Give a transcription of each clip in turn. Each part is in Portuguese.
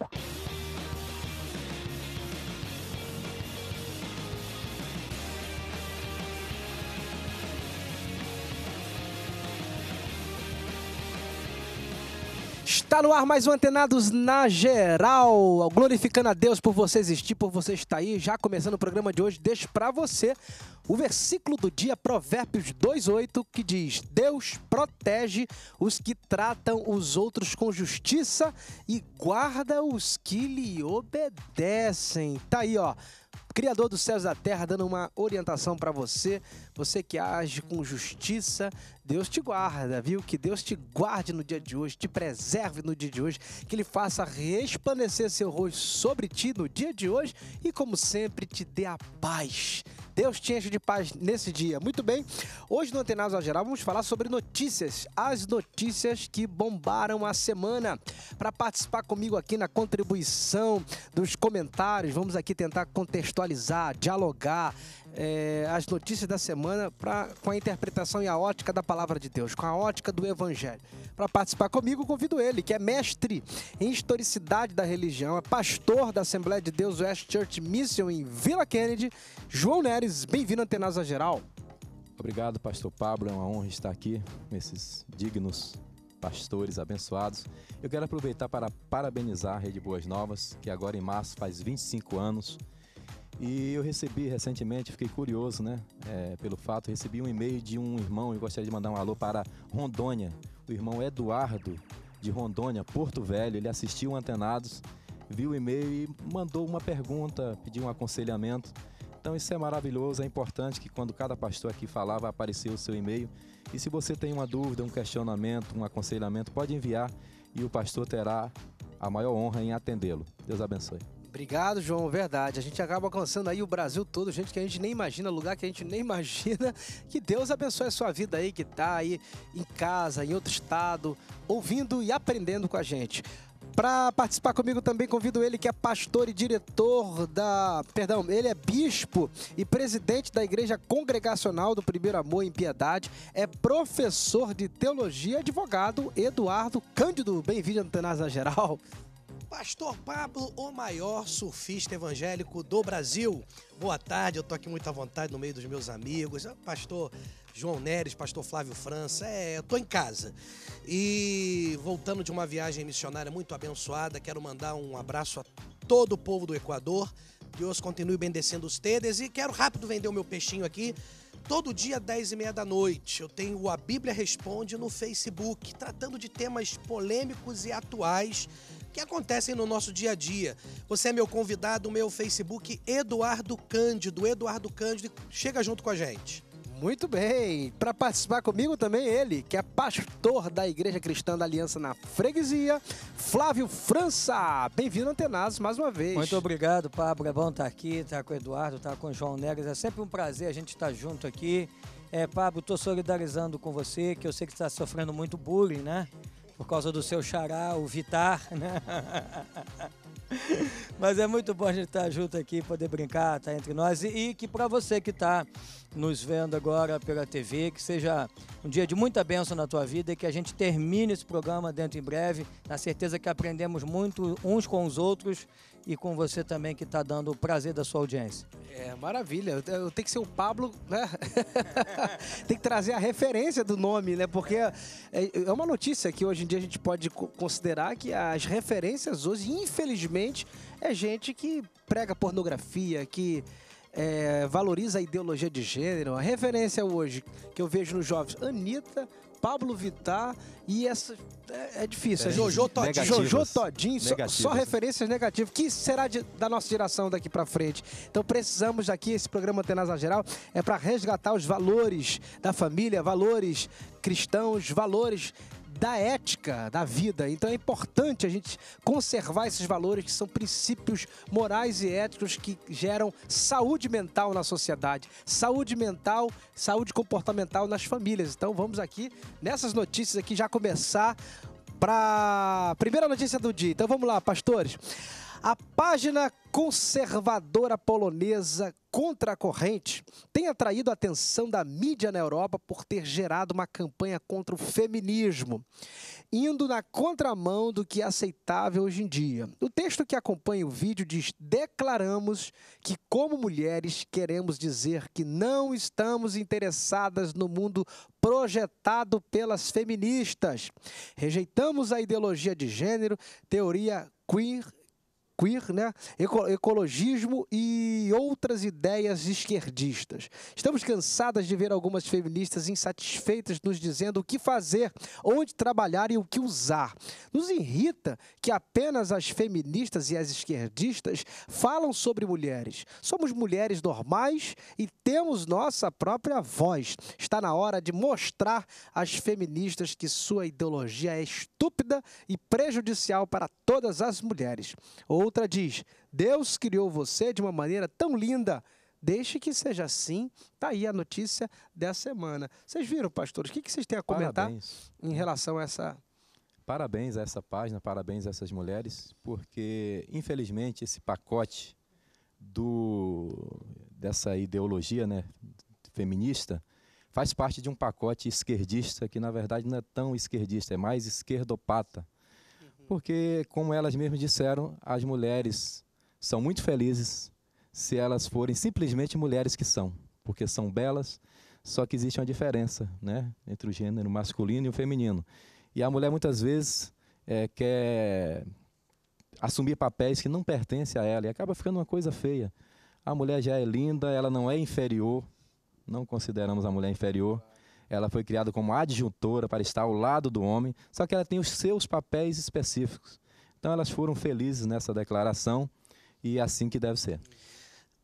you Está no ar mais um Antenados na Geral. Glorificando a Deus por você existir, por você estar aí. Já começando o programa de hoje, deixo para você o versículo do dia, Provérbios 2,8, que diz: Deus protege os que tratam os outros com justiça e guarda os que lhe obedecem. Tá aí, ó. Criador dos céus e da terra, dando uma orientação para você você que age com justiça, Deus te guarda, viu? Que Deus te guarde no dia de hoje, te preserve no dia de hoje, que Ele faça resplandecer seu rosto sobre ti no dia de hoje e, como sempre, te dê a paz. Deus te enche de paz nesse dia. Muito bem, hoje no Antenados ao Geral vamos falar sobre notícias, as notícias que bombaram a semana. Para participar comigo aqui na contribuição dos comentários, vamos aqui tentar contextualizar, dialogar, é, as notícias da semana pra, com a interpretação e a ótica da palavra de Deus, com a ótica do Evangelho. Para participar comigo, convido ele, que é mestre em historicidade da religião, é pastor da Assembleia de Deus West Church Mission em Vila Kennedy, João Neres. Bem-vindo à Antenasa Geral. Obrigado, pastor Pablo. É uma honra estar aqui, nesses dignos pastores abençoados. Eu quero aproveitar para parabenizar a Rede Boas Novas, que agora em março faz 25 anos. E eu recebi recentemente, fiquei curioso, né? É, pelo fato, recebi um e-mail de um irmão e gostaria de mandar um alô para Rondônia. O irmão Eduardo, de Rondônia, Porto Velho, ele assistiu Antenados, viu o e-mail e mandou uma pergunta, pediu um aconselhamento. Então isso é maravilhoso, é importante que quando cada pastor aqui falava apareceu o seu e-mail. E se você tem uma dúvida, um questionamento, um aconselhamento, pode enviar e o pastor terá a maior honra em atendê-lo. Deus abençoe. Obrigado, João. Verdade. A gente acaba alcançando aí o Brasil todo, gente que a gente nem imagina, lugar que a gente nem imagina. Que Deus abençoe a sua vida aí, que tá aí em casa, em outro estado, ouvindo e aprendendo com a gente. Para participar comigo também convido ele que é pastor e diretor da, perdão, ele é bispo e presidente da Igreja Congregacional do Primeiro Amor em Piedade, é professor de teologia, advogado Eduardo Cândido. Bem-vindo Antenas na Geral. Pastor Pablo, o maior surfista evangélico do Brasil. Boa tarde, eu tô aqui muito à vontade no meio dos meus amigos. É pastor João Neres, pastor Flávio França, é, eu tô em casa. E voltando de uma viagem missionária muito abençoada, quero mandar um abraço a todo o povo do Equador. Deus continue bendecendo vocês e quero rápido vender o meu peixinho aqui todo dia, 10 e meia da noite, eu tenho A Bíblia Responde no Facebook, tratando de temas polêmicos e atuais que acontecem no nosso dia a dia. Você é meu convidado, meu Facebook, Eduardo Cândido. Eduardo Cândido, chega junto com a gente. Muito bem. Para participar comigo também ele, que é pastor da Igreja Cristã da Aliança na Freguesia, Flávio França. Bem-vindo, Antenados, mais uma vez. Muito obrigado, Pablo. É bom estar tá aqui, estar tá com o Eduardo, estar tá com o João Negas. É sempre um prazer a gente estar junto aqui. É, Pablo, estou solidarizando com você, que eu sei que está sofrendo muito bullying, né? por causa do seu xará, o Vitar, né? Mas é muito bom a gente estar junto aqui, poder brincar, estar entre nós. E, e que para você que está nos vendo agora pela TV, que seja um dia de muita bênção na tua vida e que a gente termine esse programa dentro em breve, na certeza que aprendemos muito uns com os outros e com você também que está dando o prazer da sua audiência. É, maravilha. Eu, tenho que ser o Pablo, né? Tem que trazer a referência do nome, né? Porque é, é, uma notícia que hoje em dia a gente pode considerar que as referências hoje, infelizmente, é gente que prega pornografia, que é, valoriza a ideologia de gênero. A referência hoje que eu vejo nos jovens, Anitta, Pablo Vittar e essa. É, é difícil. É, Jojo Todinho. Jojo Todinho, só, só, né? referências negativas. que será de, da nossa geração daqui para frente? Então precisamos aqui, esse programa Tenasa Geral, é para resgatar os valores da família, valores cristãos, valores da ética, da vida. Então é importante a gente conservar esses valores que são princípios morais e éticos que geram saúde mental na sociedade, saúde mental, saúde comportamental nas famílias. Então vamos aqui nessas notícias aqui já começar para primeira notícia do dia. Então vamos lá, pastores. A página conservadora polonesa Contra a Corrente tem atraído a atenção da mídia na Europa por ter gerado uma campanha contra o feminismo, indo na contramão do que é aceitável hoje em dia. O texto que acompanha o vídeo diz: Declaramos que, como mulheres, queremos dizer que não estamos interessadas no mundo projetado pelas feministas. Rejeitamos a ideologia de gênero, teoria queer queer, né? Eco ecologismo e outras ideias esquerdistas. Estamos cansadas de ver algumas feministas insatisfeitas nos dizendo o que fazer, onde trabalhar e o que usar. Nos irrita que apenas as feministas e as esquerdistas falam sobre mulheres. Somos mulheres normais e temos nossa própria voz. Está na hora de mostrar às feministas que sua ideologia é estúpida e prejudicial para todas as mulheres. Ou outra diz: Deus criou você de uma maneira tão linda. Deixe que seja assim. Está aí a notícia dessa semana. Vocês viram, pastores? O que, vocês têm a comentar parabéns. em relação a essa. Parabéns a essa página, parabéns a essas mulheres, porque, infelizmente, esse pacote do, dessa ideologia né, feminista faz parte de um pacote esquerdista que, na verdade, não é tão esquerdista, é mais esquerdopata porque, como elas mesmas disseram, as mulheres são muito felizes se elas forem simplesmente mulheres que são, porque são belas, só que existe uma diferença né, entre o gênero masculino e o feminino. E a mulher muitas vezes é, quer assumir papéis que não pertencem a ela e acaba ficando uma coisa feia. A mulher já é linda, ela não é inferior, não consideramos a mulher inferior. Ela foi criada como adjuntora para estar ao lado do homem, só que ela tem os seus papéis específicos. Então elas foram felizes nessa declaração e é assim que deve ser.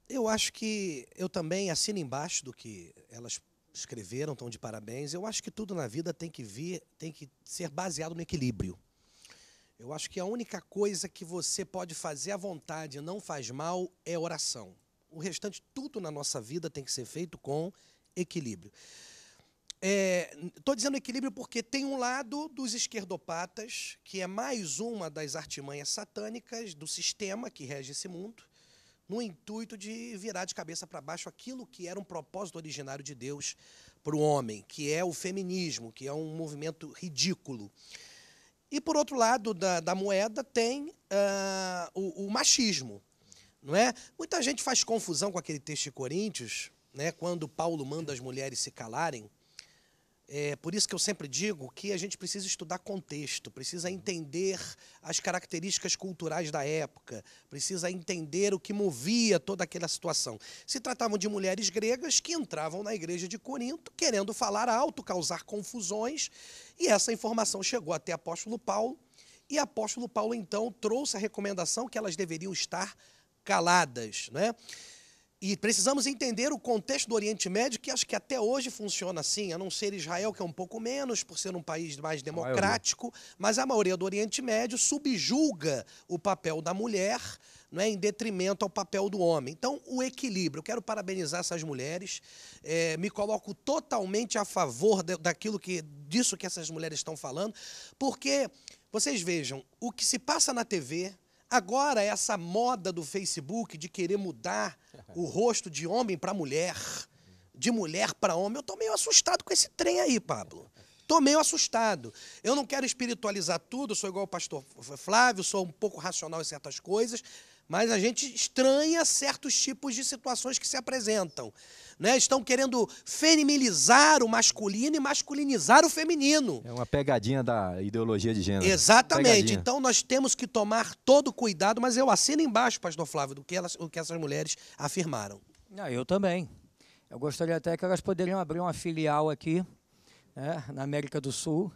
Eu acho que eu também assino embaixo do que elas escreveram, estão de parabéns. Eu acho que tudo na vida tem que vir, tem que ser baseado no equilíbrio. Eu acho que a única coisa que você pode fazer à vontade, não faz mal, é oração. O restante, tudo na nossa vida tem que ser feito com equilíbrio. Estou é, dizendo equilíbrio porque tem um lado dos esquerdopatas, que é mais uma das artimanhas satânicas do sistema que rege esse mundo, no intuito de virar de cabeça para baixo aquilo que era um propósito originário de Deus para o homem, que é o feminismo, que é um movimento ridículo. E, por outro lado da, da moeda, tem uh, o, o machismo. não é? Muita gente faz confusão com aquele texto de Coríntios, né, quando Paulo manda as mulheres se calarem é por isso que eu sempre digo que a gente precisa estudar contexto, precisa uhum. entender as características culturais da época, precisa entender o que movia toda aquela situação. Se tratavam de mulheres gregas que entravam na igreja de Corinto querendo falar alto, causar confusões, e essa informação chegou até apóstolo Paulo, e apóstolo Paulo então trouxe a recomendação que elas deveriam estar caladas, né? E precisamos entender o contexto do Oriente Médio, que acho que até hoje funciona assim, a não ser Israel, que é um pouco menos, por ser um país mais democrático, a mas a maioria do Oriente Médio subjuga o papel da mulher é em detrimento ao papel do homem. Então, o equilíbrio. Eu quero parabenizar essas mulheres. É, me coloco totalmente a favor de, daquilo que disso que essas mulheres estão falando, porque vocês vejam o que se passa na TV, Agora, essa moda do Facebook de querer mudar o rosto de homem para mulher, de mulher para homem, eu tô meio assustado com esse trem aí, Pablo. Tô meio assustado. Eu não quero espiritualizar tudo, sou igual o pastor Flávio, sou um pouco racional em certas coisas, mas a gente estranha certos tipos de situações que se apresentam né? Estão querendo feminilizar o masculino e masculinizar o feminino. É uma pegadinha da ideologia de gênero. Exatamente. Pegadinha. Então nós temos que tomar todo cuidado, mas eu assino embaixo, pastor Flávio, do que, elas, do que essas mulheres afirmaram. Ah, eu também. Eu gostaria até que elas poderiam abrir uma filial aqui, né, na América do Sul.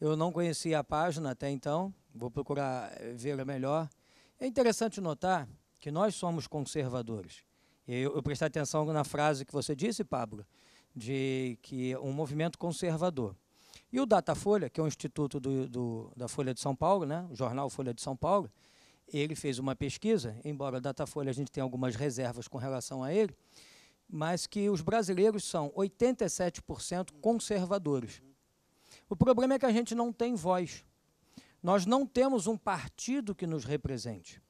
Eu não conhecia a página até então, vou procurar eh, ver melhor. É interessante notar que nós somos conservadores. Eu, eu prestei atenção na frase que você disse, Pablo, de que um movimento conservador. E o Datafolha, que é um instituto do, do, da Folha de São Paulo, né, o jornal Folha de São Paulo, ele fez uma pesquisa, embora o Datafolha a gente tenha algumas reservas com relação a ele, mas que os brasileiros são 87% conservadores. O problema é que a gente não tem voz. Nós não temos um partido que nos represente.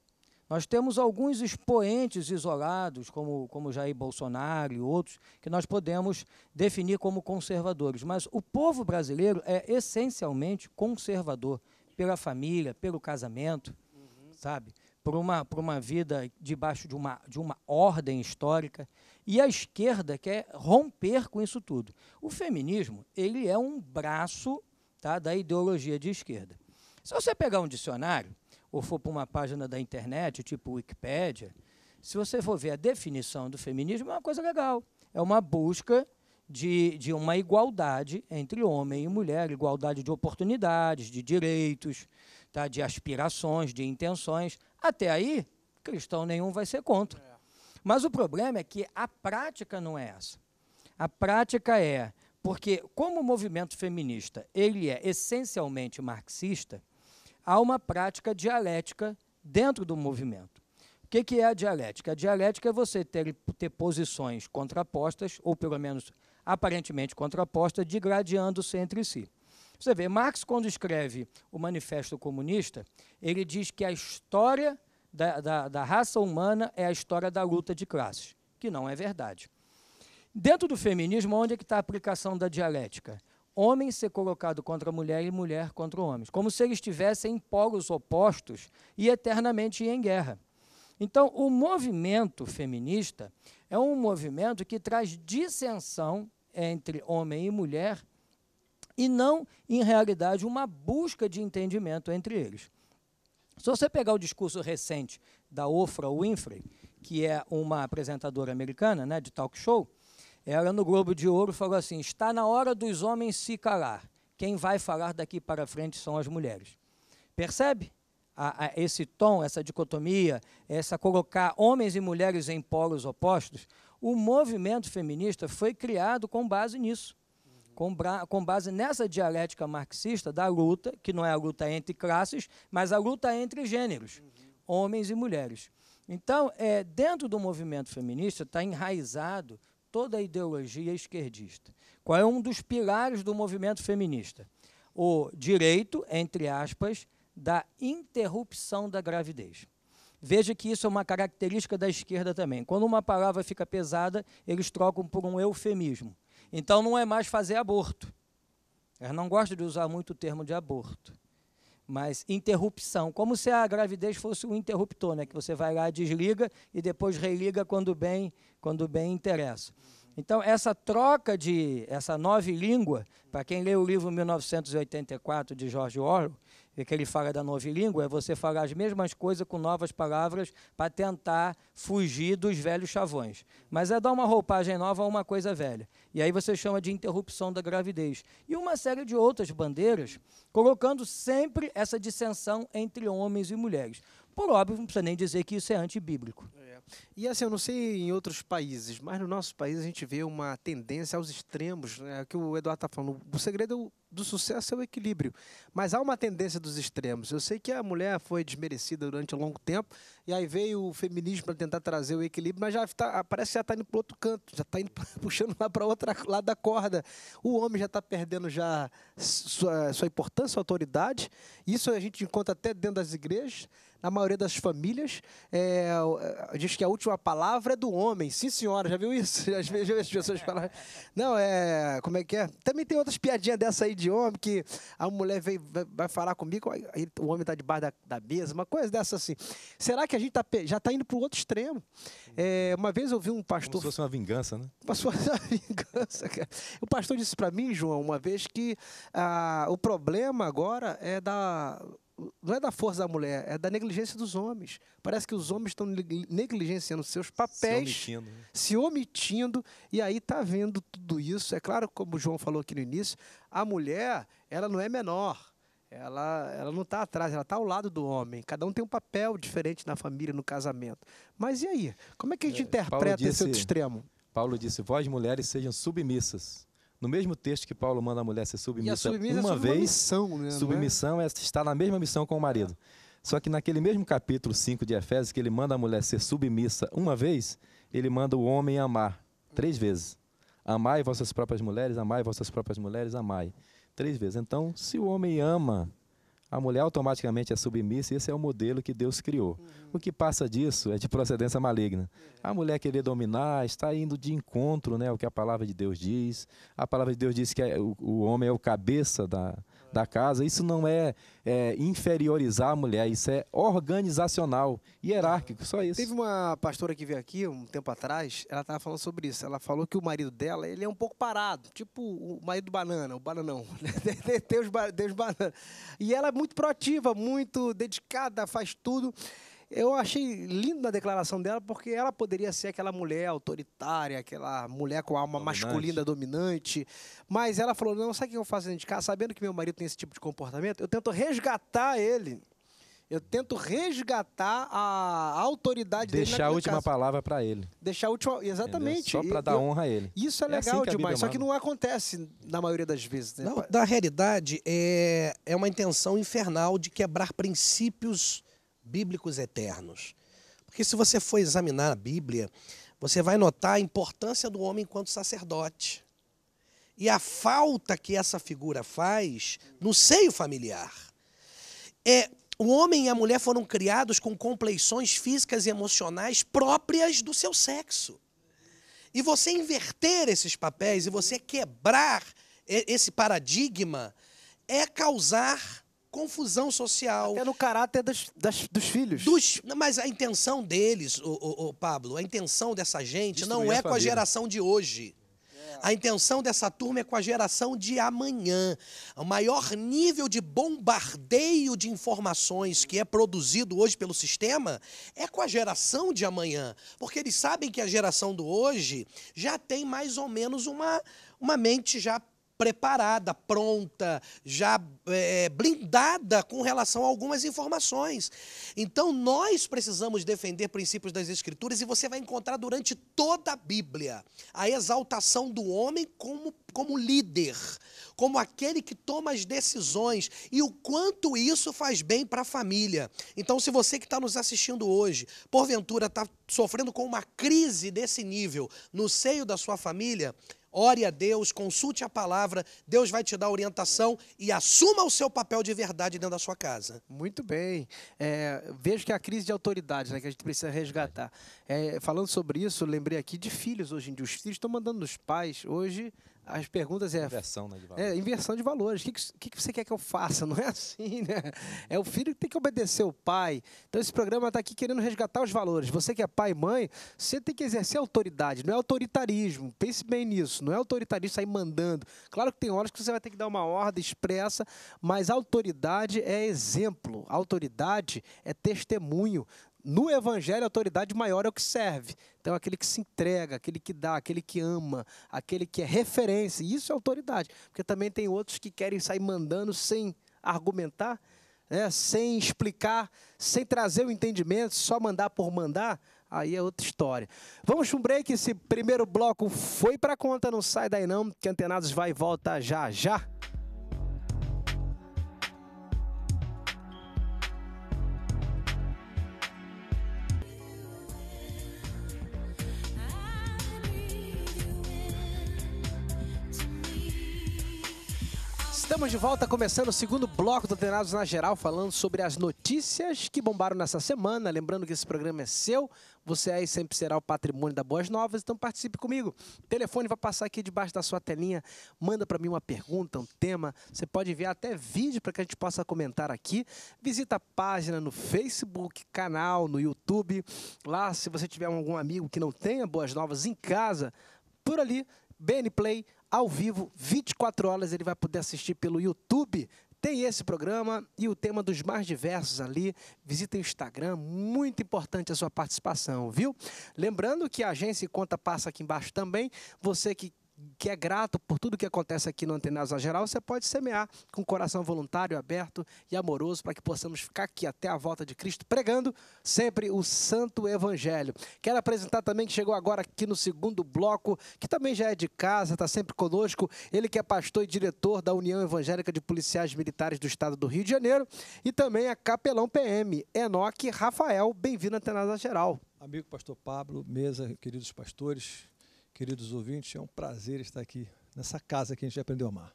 Nós temos alguns expoentes isolados, como, como Jair Bolsonaro e outros, que nós podemos definir como conservadores. Mas o povo brasileiro é essencialmente conservador pela família, pelo casamento, uhum. sabe? Por uma, por uma vida debaixo de uma, de uma ordem histórica. E a esquerda quer romper com isso tudo. O feminismo ele é um braço tá, da ideologia de esquerda. Se você pegar um dicionário, ou for para uma página da internet, tipo Wikipedia, se você for ver a definição do feminismo, é uma coisa legal. É uma busca de, de uma igualdade entre homem e mulher, igualdade de oportunidades, de direitos, tá? de aspirações, de intenções. Até aí, cristão nenhum vai ser contra. É. Mas o problema é que a prática não é essa. A prática é, porque como o movimento feminista ele é essencialmente marxista, há uma prática dialética dentro do movimento. O que, que é a dialética? A dialética é você ter, ter posições contrapostas, ou pelo menos aparentemente contrapostas, digradiando-se entre si. Você vê, Marx, quando escreve o Manifesto Comunista, ele diz que a história da, da, da raça humana é a história da luta de classes, que não é verdade. Dentro do feminismo, onde é que está a aplicação da dialética? homem ser colocado contra a mulher e mulher contra homens, como se eles estivessem em polos opostos e eternamente em guerra. Então, o movimento feminista é um movimento que traz dissensão entre homem e mulher e não, em realidade, uma busca de entendimento entre eles. Se você pegar o discurso recente da Ofra Winfrey, que é uma apresentadora americana né, de talk show, ela no Globo de Ouro, falou assim: está na hora dos homens se calar. Quem vai falar daqui para frente são as mulheres. Percebe? A, a, esse tom, essa dicotomia, essa colocar homens e mulheres em polos opostos, o movimento feminista foi criado com base nisso. Com, com, base nessa dialética marxista da luta, que não é a luta entre classes, mas a luta entre gêneros, homens e mulheres. Então, é, dentro do movimento feminista está enraizado toda a ideologia esquerdista. Qual é um dos pilares do movimento feminista? O direito, entre aspas, da interrupção da gravidez. Veja que isso é uma característica da esquerda também. Quando uma palavra fica pesada, eles trocam por um eufemismo. Então não é mais fazer aborto. Eu não gostam de usar muito o termo de aborto. Mas interrupção, como se a gravidez fosse um interruptor, né? que você vai lá, desliga e depois religa quando bem quando bem interessa. Então, essa troca de, essa nova língua, para quem lê o livro 1984 de George Orwell, que ele fala da nova língua, é você falar as mesmas coisas com novas palavras para tentar fugir dos velhos chavões. Mas é dar uma roupagem nova a uma coisa velha. E aí você chama de interrupção da gravidez. E uma série de outras bandeiras, colocando sempre essa dissensão entre homens e mulheres. Por óbvio, não precisa nem dizer que isso é antibíblico. É. E assim, eu não sei em outros países, mas no nosso país a gente vê uma tendência aos extremos, né? que o Eduardo está falando. O segredo do sucesso é o equilíbrio, mas há uma tendência dos extremos. Eu sei que a mulher foi desmerecida durante um longo tempo, e aí veio o feminismo para tentar trazer o equilíbrio, mas já tá, parece que já está indo para outro canto, já está puxando lá para outro lado da corda. O homem já está perdendo já sua, sua importância, sua autoridade. Isso a gente encontra até dentro das igrejas na maioria das famílias, é, é, diz que a última palavra é do homem. Sim, senhora, já viu isso? Às vezes as pessoas falam. Não, é. Como é que é? Também tem outras piadinhas dessa aí de homem, que a mulher vem, vai falar comigo, aí o homem está debaixo da, da mesa, uma coisa dessa assim. Será que a gente tá, já está indo para o outro extremo? É, uma vez eu vi um pastor. Como se fosse uma vingança, né? fosse uma vingança, cara. O pastor disse para mim, João, uma vez que ah, o problema agora é da não é da força da mulher, é da negligência dos homens. Parece que os homens estão negligenciando seus papéis, se omitindo, né? se omitindo e aí está vendo tudo isso. É claro, como o João falou aqui no início, a mulher ela não é menor. Ela, ela não está atrás, ela está ao lado do homem. Cada um tem um papel diferente na família, no casamento. Mas e aí? Como é que a gente é, interpreta disse, esse outro extremo? Paulo disse: Vós, mulheres, sejam submissas no mesmo texto que Paulo manda a mulher ser submissa, submissa é uma é vez, missão, né, é? submissão é? é estar na mesma missão com o marido. Só que naquele mesmo capítulo 5 de Efésios, que ele manda a mulher ser submissa uma vez, ele manda o homem amar três vezes. Amai vossas próprias mulheres, amai vossas próprias mulheres, amai. Três vezes. Então, se o homem ama, a mulher automaticamente é submissa, e esse é o modelo que Deus criou. Uhum. O que passa disso é de procedência maligna. A mulher querer dominar está indo de encontro né, ao que a palavra de Deus diz. A palavra de Deus diz que é, o, o, homem é o cabeça da, da casa. Isso não é, é, inferiorizar a mulher, isso é organizacional, hierárquico, só isso. Teve uma pastora que veio aqui um tempo atrás, ela estava falando sobre isso. Ela falou que o marido dela ele é um pouco parado, tipo o marido banana, o bananão. Deus, Deus banana. E ela é muito proativa, muito dedicada, faz tudo. Eu achei linda a declaração dela, porque ela poderia ser aquela mulher autoritária, aquela mulher com alma dominante. masculina dominante. Mas ela falou: não, sabe o que eu faço dentro de casa? Sabendo que meu marido tem esse tipo de comportamento, eu tento resgatar ele. Eu tento resgatar a autoridade Deixar dele. Deixar a última casa. palavra para ele. Deixar a última. Exatamente. Entendeu? Só para dar eu, honra a ele. Isso é, é assim legal assim demais. É só que não acontece na maioria das vezes. Né? Não, na realidade, é, é uma intenção infernal de quebrar princípios bíblicos eternos. Porque se você for examinar a Bíblia, você vai notar a importância do homem enquanto sacerdote. E a falta que essa figura faz no seio familiar. É, o homem e a mulher foram criados com compleições físicas e emocionais próprias do seu sexo. E você inverter esses papéis e você quebrar esse paradigma é causar confusão social. É no caráter dos, das, dos filhos. Dos, mas a intenção deles, o, o, o Pablo, a intenção dessa gente Destruir não é a com a geração de hoje. A intenção dessa turma é com a geração de amanhã. O maior nível de bombardeio de informações que é produzido hoje pelo sistema é com a geração de amanhã. Porque eles sabem que a geração do hoje já tem mais ou menos uma, uma mente já preparada, pronta, já é, é, blindada com relação a algumas informações. Então, nós precisamos defender princípios das Escrituras e você vai encontrar durante toda a Bíblia a exaltação do homem como, como líder, como aquele que toma as decisões e o quanto isso faz bem para a família. Então, se você que está nos assistindo hoje, porventura está sofrendo com uma crise desse nível no seio da sua família, ore a Deus, consulte a palavra, Deus vai te dar orientação e assuma o seu papel de verdade dentro da sua casa. Muito bem. É, vejo que é a crise de autoridade né, que a gente precisa resgatar. É, falando sobre isso, lembrei aqui de filhos hoje em dia. Os filhos estão mandando os pais hoje as perguntas é inversão, né, de é, valores. É, inversão de valores. O que, que, que, você quer que eu faça? Não é assim, né? É o filho que tem que obedecer o pai. Então esse programa está aqui querendo resgatar os valores. Você que é pai e mãe, você tem que exercer autoridade. Não é autoritarismo. Pense bem nisso. Não é autoritarismo sair mandando. Claro que tem horas que você vai ter que dar uma ordem expressa, mas autoridade é exemplo. Autoridade é testemunho no evangelho, a autoridade maior é o que serve. Então, aquele que se entrega, aquele que dá, aquele que ama, aquele que é referência. Isso é autoridade. Porque também tem outros que querem sair mandando sem argumentar, né? sem explicar, sem trazer o entendimento, só mandar por mandar. Aí é outra história. Vamos para um break. Esse primeiro bloco foi para conta. Não sai daí, não, que Antenados vai e volta já já. Estamos de volta começando o segundo bloco do Antenados na Geral, falando sobre as notícias que bombaram nessa semana. Lembrando que esse programa é seu, você e sempre será o patrimônio da Boas Novas, então participe comigo. O telefone vai passar aqui debaixo da sua telinha. Manda para mim uma pergunta, um tema. Você pode enviar até vídeo para que a gente possa comentar aqui. Visita a página no Facebook, canal, no YouTube. Lá, se você tiver algum amigo que não tenha Boas Novas em casa, por ali, BN Play, ao vivo, 24 horas, ele vai poder assistir pelo YouTube. Tem esse programa e o tema dos mais diversos ali. Visita o Instagram, muito importante a sua participação, viu? Lembrando que a agência conta passa aqui embaixo também. Você que que é grato por tudo que acontece aqui no Antenasa Geral, você pode semear com o coração voluntário, aberto e amoroso para que possamos ficar aqui até a volta de Cristo pregando sempre o Santo Evangelho. Quero apresentar também que chegou agora aqui no segundo bloco, que também já é de casa, está sempre conosco, ele que é pastor e diretor da União Evangélica de Policiais Militares do Estado do Rio de Janeiro e também é capelão PM, Enoque Rafael. Bem-vindo à Antenasa Geral. Amigo pastor Pablo, mesa, queridos pastores, queridos ouvintes. É um prazer estar aqui nessa casa que a gente aprendeu a amar.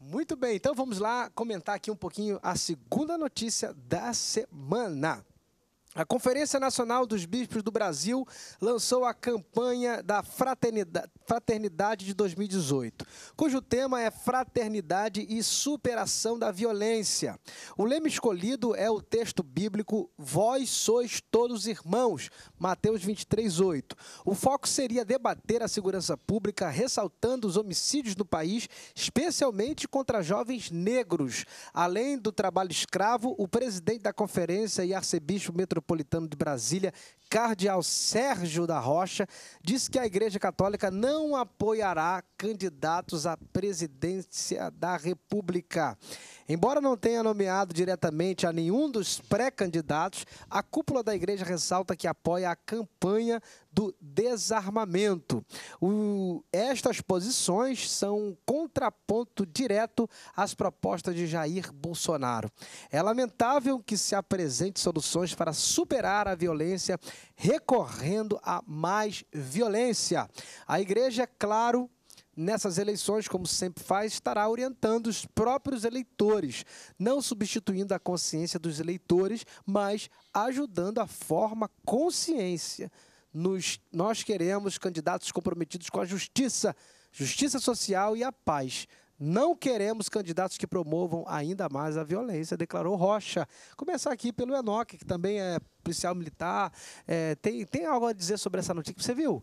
Muito bem, então vamos lá comentar aqui um pouquinho a segunda notícia da semana. A Conferência Nacional dos Bispos do Brasil lançou a campanha da Fraternidade, fraternidade de 2018, cujo tema é Fraternidade e Superação da Violência. O lema escolhido é o texto bíblico Vós sois todos irmãos, Mateus 23:8. O foco seria debater a segurança pública, ressaltando os homicídios no país, especialmente contra jovens negros. Além do trabalho escravo, o presidente da conferência e arcebispo metropolitano metropolitano de Brasília, cardeal Sérgio da Rocha, diz que a Igreja Católica não apoiará candidatos à presidência da República. Embora não tenha nomeado diretamente a nenhum dos pré-candidatos, a cúpula da igreja ressalta que apoia a campanha do desarmamento. O, estas posições são um contraponto direto às propostas de Jair Bolsonaro. É lamentável que se apresente soluções para superar a violência recorrendo a mais violência. A igreja, claro, nessas eleições, como sempre faz, estará orientando os próprios eleitores, não substituindo a consciência dos eleitores, mas ajudando a forma consciência. Nos, nós queremos candidatos comprometidos com a justiça, justiça social e a paz. Não queremos candidatos que promovam ainda mais a violência, declarou Rocha. Começar aqui pelo Enoque, que também é policial militar. É, tem, tem algo a dizer sobre essa notícia que você viu?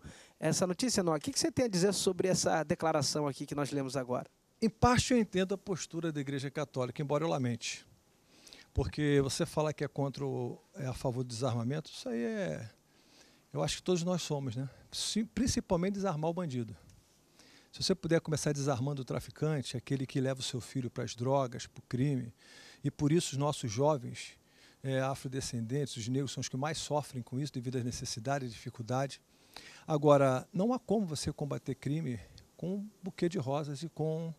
essa notícia, não. O que você tem a dizer sobre essa declaração aqui que nós lemos agora? Em parte eu entendo a postura da Igreja Católica, embora eu lamente. Porque você fala que é contra é a favor do desarmamento, isso aí é. Eu acho que todos nós somos, né? Principalmente desarmar o bandido. Se você puder começar desarmando o traficante, aquele que leva o seu filho para as drogas, para o crime, e por isso os nossos jovens é, afrodescendentes, os negros, são os que mais sofrem com isso devido às necessidades e dificuldades. Agora, não há como você combater crime com um buquê de rosas e com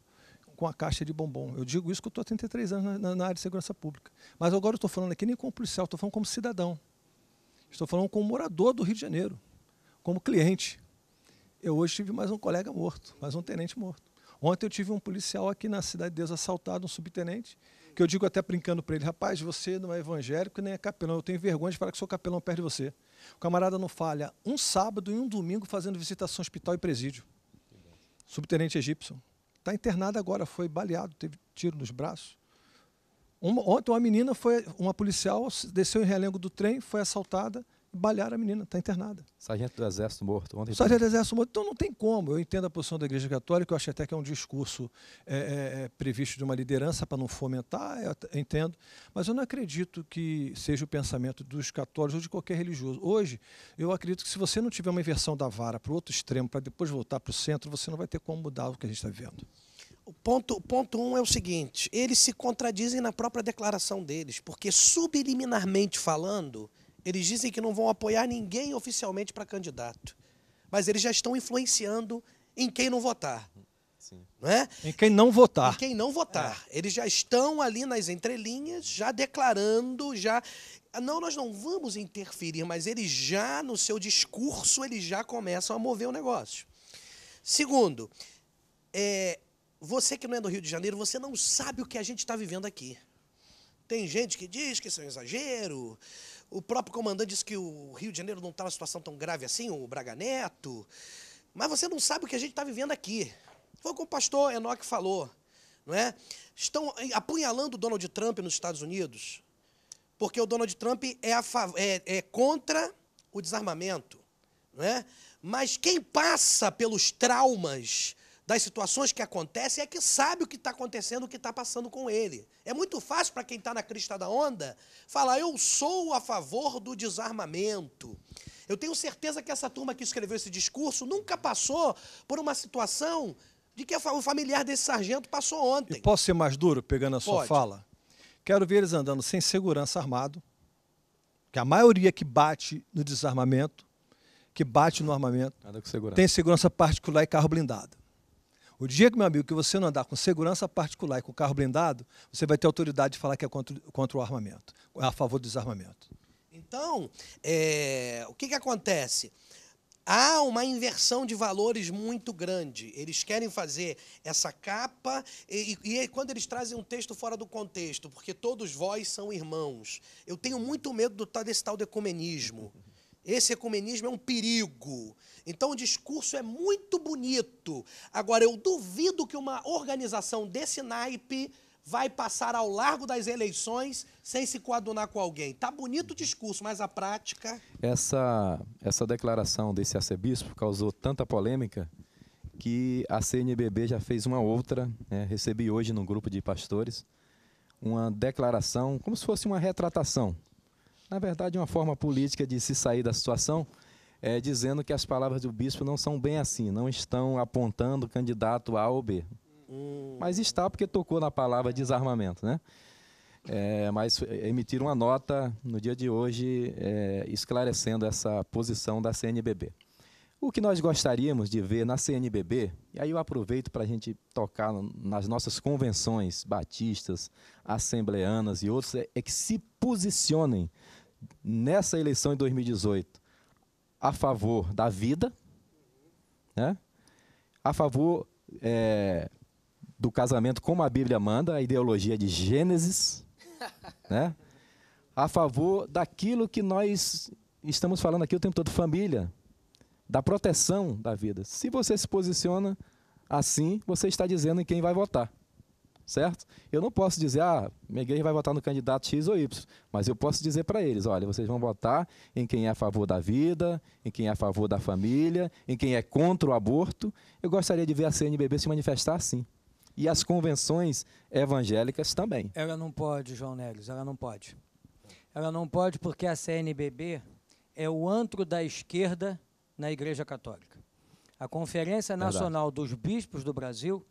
com a caixa de bombom. Eu digo isso porque eu estou há 33 anos na, na, área de segurança pública. Mas agora eu estou falando aqui nem como policial, estou falando como cidadão. Estou falando como morador do Rio de Janeiro, como cliente. Eu hoje tive mais um colega morto, mais um tenente morto. Ontem eu tive um policial aqui na Cidade de Deus assaltado, um subtenente, que eu digo até brincando para ele, rapaz, você não é evangélico nem é capelão, eu tenho vergonha de falar que sou capelão perto de você. O camarada não falha um sábado e um domingo fazendo visitação hospital e presídio. Subtenente egípcio. Está internado agora, foi baleado, teve tiro nos braços. Uma, ontem uma menina foi, uma policial desceu em relengo do trem, foi assaltada, balhar a menina, está internada. Sargento do Exército morto ontem. Sargento do Exército morto. Então não tem como. Eu entendo a posição da Igreja Católica, eu acho até que é um discurso é, é, é previsto de uma liderança para não fomentar, eu entendo. Mas eu não acredito que seja o pensamento dos católicos ou de qualquer religioso. Hoje, eu acredito que se você não tiver uma inversão da vara para o outro extremo, para depois voltar para o centro, você não vai ter como mudar o que a gente está vivendo. O ponto, o ponto um é o seguinte: eles se contradizem na própria declaração deles, porque subliminarmente falando, eles dizem que não vão apoiar ninguém oficialmente para candidato. Mas eles já estão influenciando em quem não votar. Não é? Em quem não votar. Em quem não votar. É. Eles já estão ali nas entrelinhas, já declarando, já. Não, nós não vamos interferir, mas eles já, no seu discurso, eles já começam a mover o negócio. Segundo, é, você que não é do Rio de Janeiro, você não sabe o que a gente está vivendo aqui. Tem gente que diz que isso é um exagero, o próprio comandante disse que o Rio de Janeiro não está numa situação tão grave assim, o Braga Neto. Mas você não sabe o que a gente está vivendo aqui. Foi que o pastor Enoque falou. Não é? Estão apunhalando o Donald Trump nos Estados Unidos porque o Donald Trump é, a, é, é contra o desarmamento. Não é? Mas quem passa pelos traumas das situações que acontecem é que sabe o que está acontecendo, o que está passando com ele. É muito fácil para quem está na crista da onda falar: eu sou a favor do desarmamento. Eu tenho certeza que essa turma que escreveu esse discurso nunca passou por uma situação de que o familiar desse sargento passou ontem. posso ser mais duro pegando a sua fala? Quero ver eles andando sem segurança armado, que a maioria que bate no desarmamento, que bate no armamento, segurança. tem segurança particular e carro blindado. O dia que, meu amigo, que você não andar com segurança particular e com carro blindado, você vai ter autoridade de falar que é contra, contra o armamento, a favor do desarmamento. Então, é, o que, que acontece? há uma inversão de valores muito grande. Eles querem fazer essa capa e, e, e, quando eles trazem um texto fora do contexto, porque todos vós são irmãos. Eu tenho muito medo do, desse tal de ecumenismo. Esse ecumenismo é um perigo. Então o discurso é muito bonito. Agora, eu duvido que uma organização desse naipe vai passar ao largo das eleições sem se coadunar com alguém. Tá bonito o discurso, mas a prática. Essa, essa declaração desse arcebispo causou tanta polêmica que a CNBB já fez uma outra. Né? Recebi hoje no grupo de pastores uma declaração, como se fosse uma retratação na verdade, uma forma política de se sair da situação é dizendo que as palavras do bispo não são bem assim, não estão apontando candidato A ou B. Hum. Mas está porque tocou na palavra desarmamento, né? É, mas é, emitiram uma nota no dia de hoje é, esclarecendo essa posição da CNBB. O que nós gostaríamos de ver na CNBB, e aí eu aproveito para a gente tocar nas nossas convenções batistas, assembleanas e outros, é, é que se posicionem nessa eleição de 2018 a favor da vida, né? a favor é, do casamento como a Bíblia manda, a ideologia de Gênesis, né? a favor daquilo que nós estamos falando aqui o tempo todo, família, da proteção da vida. Se você se posiciona assim, você está dizendo em quem vai votar. Certo? Eu não posso dizer, ah, minha igreja vai votar no candidato X ou Y, mas eu posso dizer para eles: olha, vocês vão votar em quem é a favor da vida, em quem é a favor da família, em quem é contra o aborto. Eu gostaria de ver a CNBB se manifestar assim. E as convenções evangélicas também. Ela não pode, João Nélio. ela não pode. Ela não pode porque a CNBB é o antro da esquerda na Igreja Católica. A Conferência Nacional Verdade. dos Bispos do Brasil,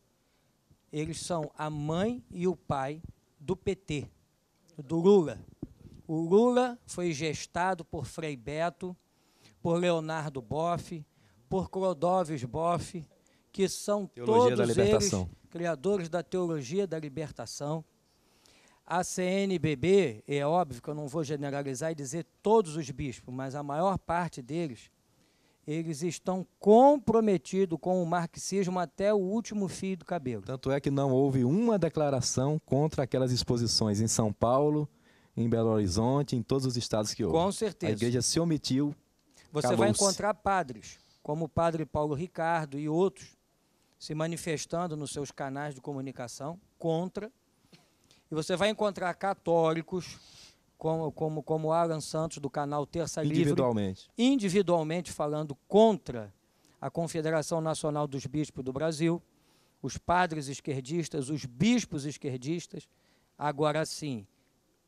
eles são a mãe e o pai do PT, do Lula. O Lula foi gestado por Frei Beto, por Leonardo Boff, por Clodóvis Boff, que são teologia todos eles criadores da teologia da libertação. A CNBB, é óbvio que eu não vou generalizar e dizer todos os bispos, mas a maior parte deles eles estão comprometidos com o marxismo até o último fio do cabelo. Tanto é que não houve uma declaração contra aquelas exposições em São Paulo, em Belo Horizonte, em todos os estados que houve. Com certeza. A igreja se omitiu. Você vai encontrar padres, como o padre Paulo Ricardo e outros, se manifestando nos seus canais de comunicação contra. E você vai encontrar católicos, como, como, como Alan Santos, do canal Terça Livre. Individualmente. Individualmente falando contra a Confederação Nacional dos Bispos do Brasil, os padres esquerdistas, os bispos esquerdistas. Agora sim,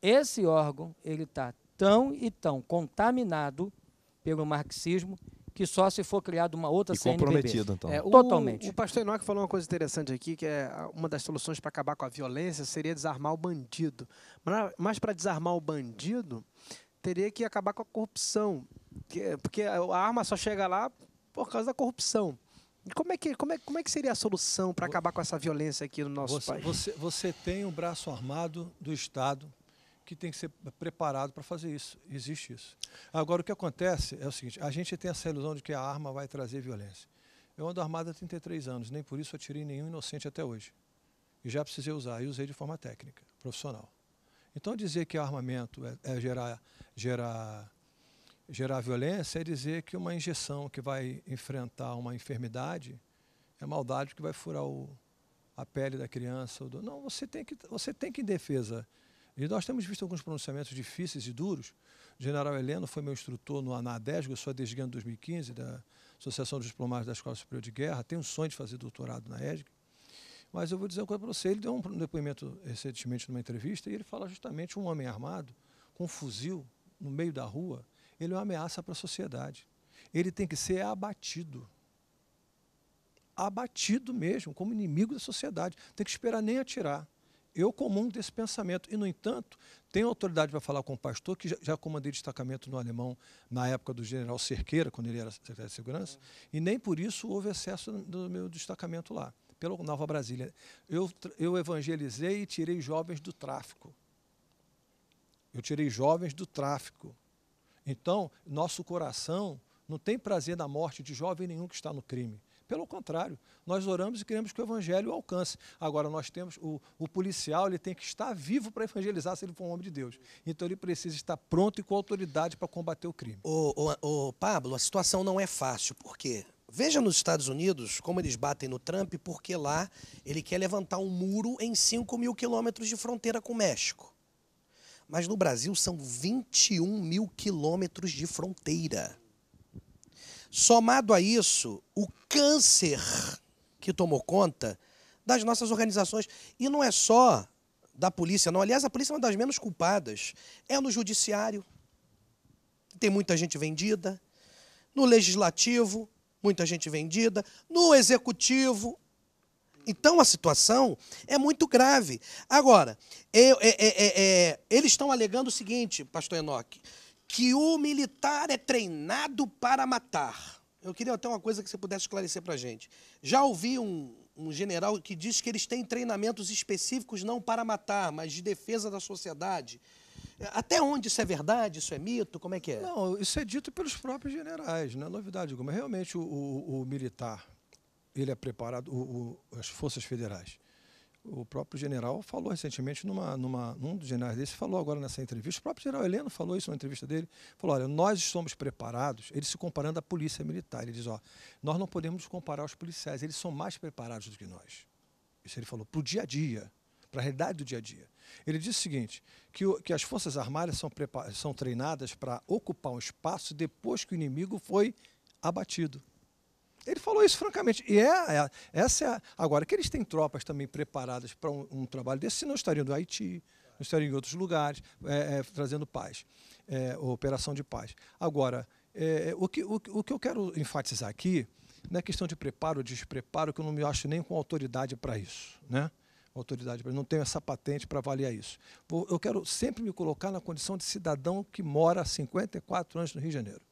esse órgão ele está tão e tão contaminado pelo marxismo que só se for criada uma outra e CNBB. comprometido, então. É, o, Totalmente. O pastor Enoque falou uma coisa interessante aqui, que é uma das soluções para acabar com a violência seria desarmar o bandido. Mas para desarmar o bandido, teria que acabar com a corrupção. Porque a arma só chega lá por causa da corrupção. Como é que, como é, como é que seria a solução para acabar com essa violência aqui no nosso você, país? Você, você tem o um braço armado do Estado que tem que ser preparado para fazer isso. Existe isso. Agora, o que acontece é o seguinte, a gente tem essa ilusão de que a arma vai trazer violência. Eu ando armado há 33 anos, nem por isso atirei nenhum inocente até hoje. E já precisei usar, e usei de forma técnica, profissional. Então, dizer que armamento é, é gerar, gerar, gerar violência é dizer que uma injeção que vai enfrentar uma enfermidade é maldade que vai furar o, a pele da criança. Do... Não, você tem que, você tem que em defesa e nós temos visto alguns pronunciamentos difíceis e duros. O general Heleno foi meu instrutor no ANADESG, eu sou em 2015, da Associação dos Diplomatas da Escola Superior de Guerra, tenho um sonho de fazer doutorado na ESG. Mas eu vou dizer uma coisa para você, ele deu um depoimento recentemente numa entrevista e ele fala justamente um homem armado, com um fuzil, no meio da rua, ele é uma ameaça para a sociedade. Ele tem que ser abatido. Abatido mesmo, como inimigo da sociedade. Tem que esperar nem atirar. Eu comungo desse pensamento. E, no entanto, tenho autoridade para falar com o pastor, que já, já comandei destacamento no alemão na época do general Cerqueira, quando ele era secretário de Segurança, e nem por isso houve excesso do meu destacamento lá, pela Nova Brasília. Eu, eu evangelizei e tirei jovens do tráfico. Eu tirei jovens do tráfico. Então, nosso coração não tem prazer na morte de jovem nenhum que está no crime. Pelo contrário, nós oramos e queremos que o evangelho alcance. Agora, nós temos, o, o policial ele tem que estar vivo para evangelizar se ele for um homem de Deus. Então, ele precisa estar pronto e com autoridade para combater o crime. o Pablo, a situação não é fácil. Por quê? Veja nos Estados Unidos como eles batem no Trump, porque lá ele quer levantar um muro em 5 mil quilômetros de fronteira com o México. Mas no Brasil são 21 mil quilômetros de fronteira. Somado a isso, o câncer que tomou conta das nossas organizações. E não é só da polícia, não. Aliás, a polícia é uma das menos culpadas. É no judiciário. Tem muita gente vendida. No legislativo, muita gente vendida. No executivo. Então a situação é muito grave. Agora, é, é, é, é, eles estão alegando o seguinte, pastor Enoque que o militar é treinado para matar. Eu queria até uma coisa que você pudesse esclarecer para a gente. Já ouvi um, um general que diz que eles têm treinamentos específicos não para matar, mas de defesa da sociedade. Até onde isso é verdade? Isso é mito? Como é que é? Não, isso é dito pelos próprios generais, não é novidade alguma. Realmente, o, o, o militar, ele é preparado, o, as forças federais, o próprio general falou recentemente, numa, numa, num dos generais desse falou agora nessa entrevista, o próprio general Heleno falou isso na entrevista dele, falou, olha, nós estamos preparados, ele se comparando à polícia militar, ele diz, ó, nós não podemos comparar os policiais, eles são mais preparados do que nós. Isso ele falou, para o dia a dia, para a realidade do dia a dia. Ele diz o seguinte, que, o, que as Forças Armadas são, são treinadas para ocupar um espaço depois que o inimigo foi abatido. Ele falou isso francamente. E é, é essa é a... Agora, que eles têm tropas também preparadas para um, um trabalho desse, senão estariam do Haiti, não estariam em outros lugares, é, é trazendo paz, é, operação de paz. Agora, é, o, que, o, o que eu quero enfatizar aqui não é questão de preparo ou despreparo, que eu não me acho nem com autoridade para isso. Né? autoridade, não tenho essa patente para avaliar isso. eu quero sempre me colocar na condição de cidadão que mora há 54 anos no Rio de Janeiro.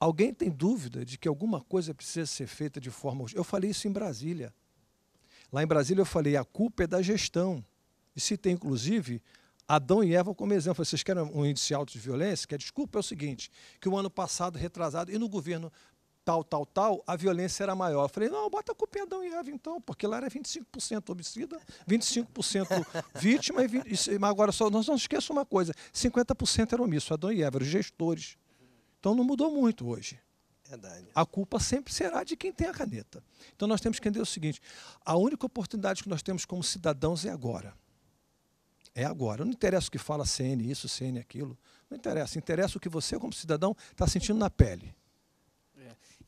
Alguém tem dúvida de que alguma coisa precisa ser feita de forma. Eu falei isso em Brasília. Lá em Brasília eu falei: a culpa é da gestão. E citei, inclusive, Adão e Eva como exemplo. Vocês querem um índice alto de violência? Que a desculpa é o seguinte: que o ano passado, retrasado, e no governo tal, tal, tal, a violência era maior. Eu falei, não, bota a culpa em Adão e Eva, então, porque lá era 25% homicida, 25% vítima, e 20, mas agora só, nós não esqueçamos uma coisa, 50% era omisso, Adão e Eva, eram gestores. Então não mudou muito hoje. Verdade. A culpa sempre será de quem tem a caneta. Então nós temos que entender o seguinte: a única oportunidade que nós temos como cidadãos é agora. É agora. Não interessa o que fala CN isso, CN aquilo. Não interessa. Interessa o que você, como cidadão, está sentindo na pele.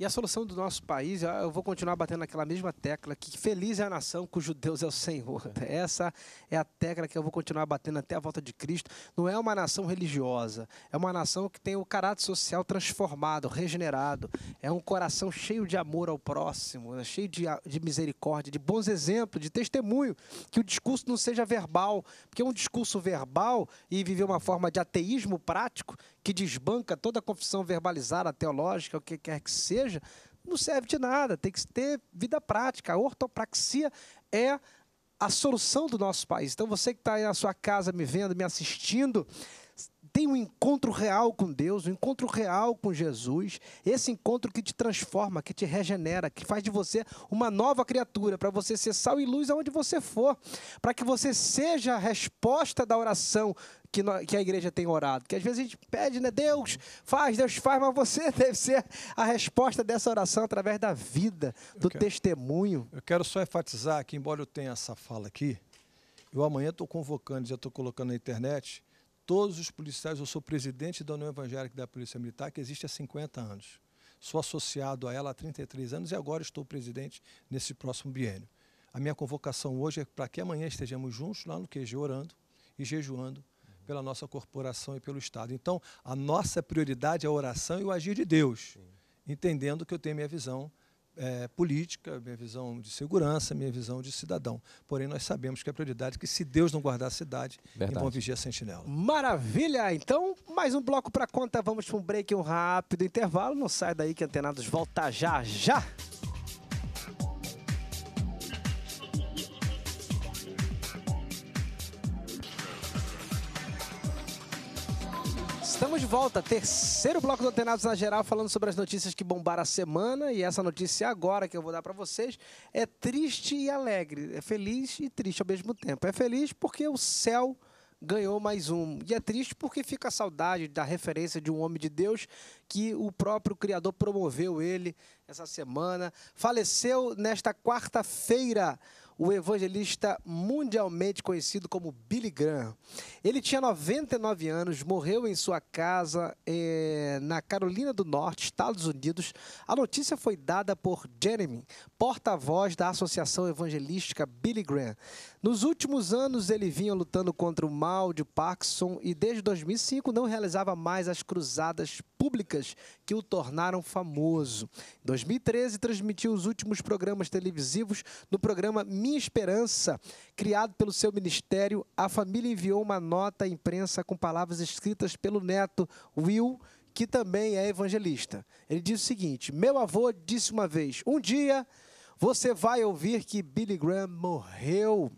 E a solução do nosso país, eu vou continuar batendo naquela mesma tecla, que feliz é a nação cujo Deus é o Senhor. Essa é a tecla que eu vou continuar batendo até a volta de Cristo. Não é uma nação religiosa, é uma nação que tem o caráter social transformado, regenerado. É um coração cheio de amor ao próximo, né, cheio de, de misericórdia, de bons exemplos, de testemunho. Que o discurso não seja verbal, porque um discurso verbal e viver uma forma de ateísmo prático que desbanca toda confissão verbalizada, teológica, o que quer que seja, não serve de nada. Tem que ter vida prática. A ortopraxia é a solução do nosso país. Então, você que está aí na sua casa me vendo, me assistindo, tem um encontro real com Deus, um encontro real com Jesus, esse encontro que te transforma, que te regenera, que faz de você uma nova criatura, para você ser sal e luz aonde você for, para que você seja a resposta da oração que, que a igreja tem orado. Que às vezes a gente pede, né? Deus faz, Deus faz, mas você deve ser a resposta dessa oração através da vida, do eu quero, testemunho. Eu quero só enfatizar que, embora eu tenha essa fala aqui, eu amanhã estou convocando, já estou colocando na internet todos os policiais, eu sou presidente da União Evangélica da Polícia Militar, que existe há 50 anos. Sou associado a ela há 33 anos e agora estou presidente nesse próximo biênio. A minha convocação hoje é para que amanhã estejamos juntos lá no QG orando e jejuando pela nossa corporação e pelo Estado. Então, a nossa prioridade é a oração e o agir de Deus, entendendo que eu tenho minha visão é, política, minha visão de segurança, minha visão de cidadão. Porém, nós sabemos que a prioridade é que, se Deus não guardar a cidade, Verdade. vão vigiar a sentinela. Maravilha! Então, mais um bloco para conta. Vamos para um break, um rápido intervalo. Não sai daí que Antenados volta já, já! Estamos de volta, terceiro bloco do Antenados na Geral, falando sobre as notícias que bombaram a semana. E essa notícia agora que eu vou dar para vocês é triste e alegre. É feliz e triste ao mesmo tempo. É feliz porque o céu ganhou mais um. E é triste porque fica a saudade da referência de um homem de Deus que o próprio Criador promoveu ele essa semana. Faleceu nesta quarta-feira o evangelista mundialmente conhecido como Billy Graham. Ele tinha 99 anos, morreu em sua casa eh, na Carolina do Norte, Estados Unidos. A notícia foi dada por Jeremy, porta-voz da Associação Evangelística Billy Graham. Nos últimos anos, ele vinha lutando contra o mal de Parkinson e desde 2005 não realizava mais as cruzadas públicas que o tornaram famoso. Em 2013, transmitiu os últimos programas televisivos no programa Minha Esperança, criado pelo seu ministério. A família enviou uma nota à imprensa com palavras escritas pelo neto Will, que também é evangelista. Ele diz o seguinte: Meu avô disse uma vez, um dia. Você vai ouvir que Billy Graham morreu.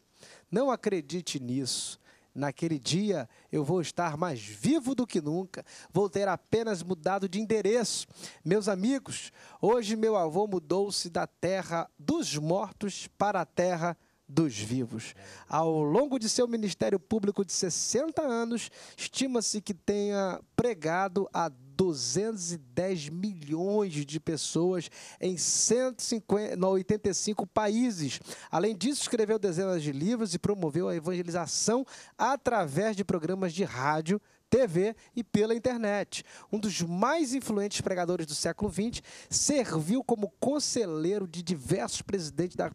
Não acredite nisso. Naquele dia eu vou estar mais vivo do que nunca, vou ter apenas mudado de endereço. Meus amigos, hoje meu avô mudou-se da terra dos mortos para a terra dos vivos. Ao longo de seu ministério público de 60 anos, estima-se que tenha pregado a 210 milhões de pessoas em 150, 85 países. Além disso, escreveu dezenas de livros e promoveu a evangelização através de programas de rádio, TV e pela internet. Um dos mais influentes pregadores do século XX, serviu como conselheiro de diversos presidentes da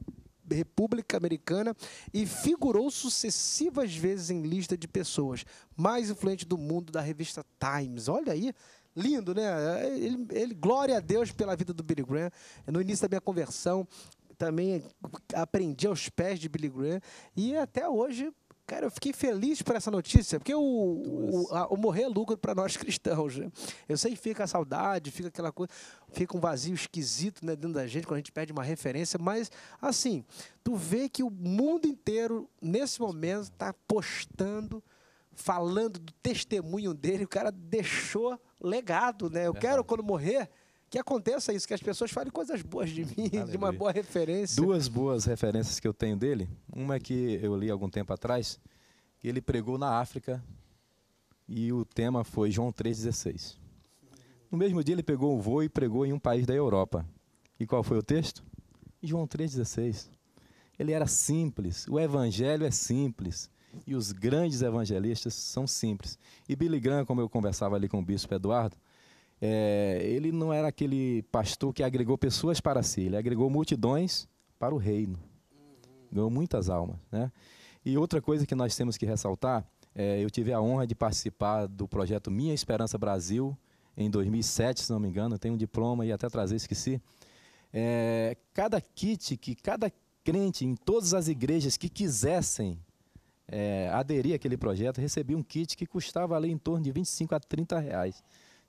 República Americana e figurou sucessivas vezes em lista de pessoas mais influentes do mundo da revista Times. Olha aí, lindo, né? Ele, ele, glória a Deus pela vida do Billy Graham. No início da minha conversão, também aprendi aos pés de Billy Graham e até hoje Cara, eu fiquei feliz por essa notícia, porque o, o, a, o morrer é lucro para nós cristãos. Né? Eu sei que fica a saudade, fica aquela coisa, fica um vazio esquisito né, dentro da gente quando a gente perde uma referência, mas assim, tu vê que o mundo inteiro, nesse momento, está postando, falando do testemunho dele, o cara deixou legado, né? Eu é quero, quando morrer, que aconteça isso, que as pessoas falem coisas boas de hum, mim, Aleluia. de uma boa referência. Duas boas referências que eu tenho dele. Uma é que eu li algum tempo atrás, que ele pregou na África e o tema foi João 3,16. No mesmo dia ele pegou um voo e pregou em um país da Europa. E qual foi o texto? João 3,16. Ele era simples, o evangelho é simples. E os grandes evangelistas são simples. E Billy Graham, como eu conversava ali com o bispo Eduardo, é, ele não era aquele pastor que agregou pessoas para si, ele agregou multidões para o reino. Ganhou muitas almas. Né? E outra coisa que nós temos que ressaltar: é, eu tive a honra de participar do projeto Minha Esperança Brasil em 2007, se não me engano. Eu tenho um diploma e até trazer, esqueci. É, cada kit que cada crente em todas as igrejas que quisessem é, aderir àquele projeto recebia um kit que custava ali em torno de 25 a 30 reais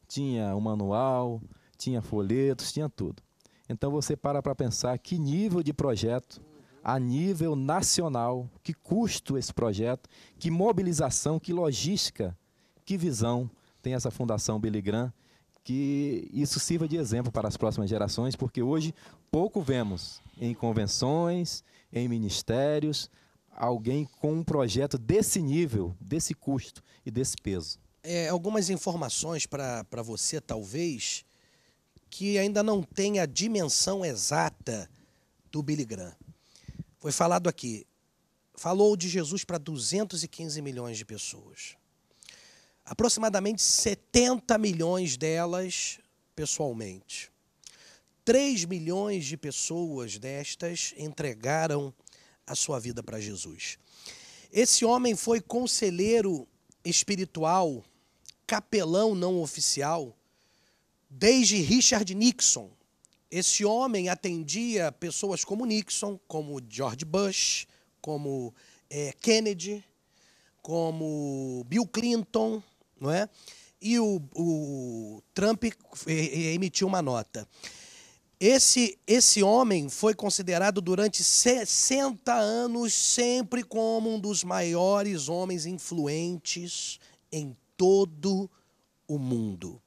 tinha um manual, tinha folhetos, tinha tudo. Então você para para pensar que nível de projeto, a nível nacional, que custo esse projeto, que mobilização, que logística, que visão tem essa Fundação Billy Graham, que isso sirva de exemplo para as próximas gerações, porque hoje pouco vemos em convenções, em ministérios, alguém com um projeto desse nível, desse custo e desse peso é, algumas informações para você, talvez, que ainda não tem a dimensão exata do Billy Graham. Foi falado aqui, falou de Jesus para 215 milhões de pessoas. Aproximadamente 70 milhões delas pessoalmente. 3 milhões de pessoas destas entregaram a sua vida para Jesus. Esse homem foi conselheiro espiritual, capelão não oficial, desde Richard Nixon. Esse homem atendia pessoas como Nixon, como George Bush, como é, Kennedy, como Bill Clinton, não é? E o, o Trump eh, eh, emitiu uma nota. Esse, esse homem foi considerado durante 60 anos sempre como um dos maiores homens influentes em todo o mundo.